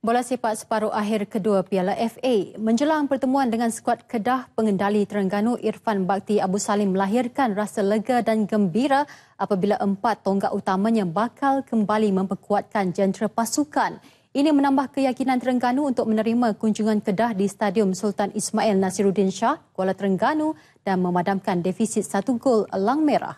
Bola sepak separuh akhir kedua Piala FA menjelang pertemuan dengan skuad Kedah pengendali Terengganu Irfan Bakti Abu Salim melahirkan rasa lega dan gembira apabila empat tonggak utamanya bakal kembali memperkuatkan jentera pasukan. Ini menambah keyakinan Terengganu untuk menerima kunjungan Kedah di Stadium Sultan Ismail Nasiruddin Shah, Kuala Terengganu dan memadamkan defisit satu gol Elang Merah.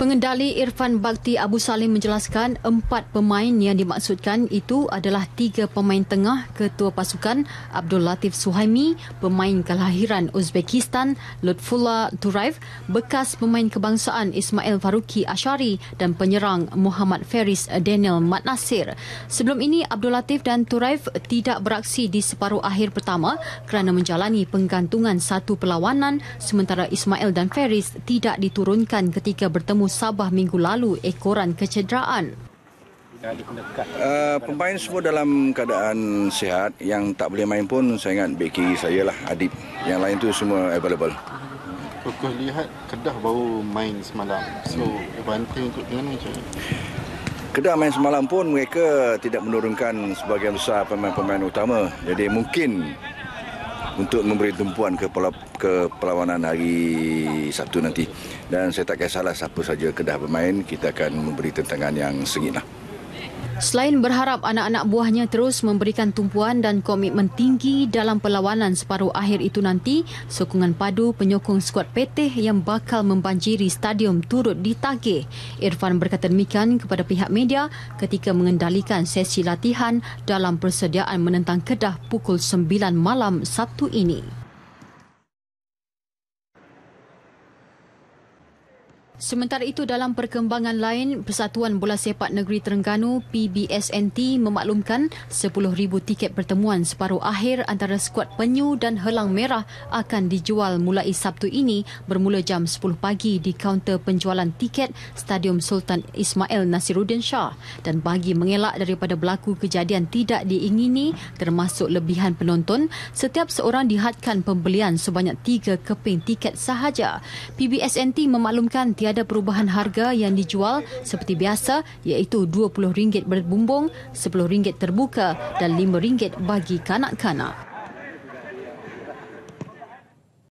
Pengendali Irfan Bakti Abu Salim menjelaskan empat pemain yang dimaksudkan itu adalah tiga pemain tengah ketua pasukan Abdul Latif Suhaimi, pemain kelahiran Uzbekistan Lutfullah Turaif, bekas pemain kebangsaan Ismail Faruqi Ashari dan penyerang Muhammad Faris Daniel Mat Nasir. Sebelum ini Abdul Latif dan Turaif tidak beraksi di separuh akhir pertama kerana menjalani penggantungan satu perlawanan sementara Ismail dan Faris tidak diturunkan ketika bertemu Sabah minggu lalu ekoran kecederaan. Uh, pemain semua dalam keadaan sihat. Yang tak boleh main pun saya ingat baik kiri saya lah, Adib. Yang lain tu semua available. Kukuh lihat Kedah baru main semalam. So, banting untuk dengan macam Kedah main semalam pun mereka tidak menurunkan sebagian besar pemain-pemain utama. Jadi mungkin untuk memberi tumpuan ke perlawanan hari Sabtu nanti. Dan saya tak kisahlah siapa saja kedah bermain, kita akan memberi tentangan yang sengit lah. Selain berharap anak-anak buahnya terus memberikan tumpuan dan komitmen tinggi dalam perlawanan separuh akhir itu nanti, sokongan padu penyokong skuad Peteh yang bakal membanjiri stadium turut ditagih. Irfan berkata demikian kepada pihak media ketika mengendalikan sesi latihan dalam persediaan menentang Kedah pukul 9 malam Sabtu ini. Sementara itu dalam perkembangan lain, Persatuan Bola Sepak Negeri Terengganu PBSNT memaklumkan 10,000 tiket pertemuan separuh akhir antara skuad Penyu dan Helang Merah akan dijual mulai Sabtu ini bermula jam 10 pagi di kaunter penjualan tiket Stadium Sultan Ismail Nasiruddin Shah dan bagi mengelak daripada berlaku kejadian tidak diingini termasuk lebihan penonton, setiap seorang dihadkan pembelian sebanyak 3 keping tiket sahaja. PBSNT memaklumkan tiada tiada perubahan harga yang dijual seperti biasa iaitu RM20 berbumbung, RM10 terbuka dan RM5 bagi kanak-kanak.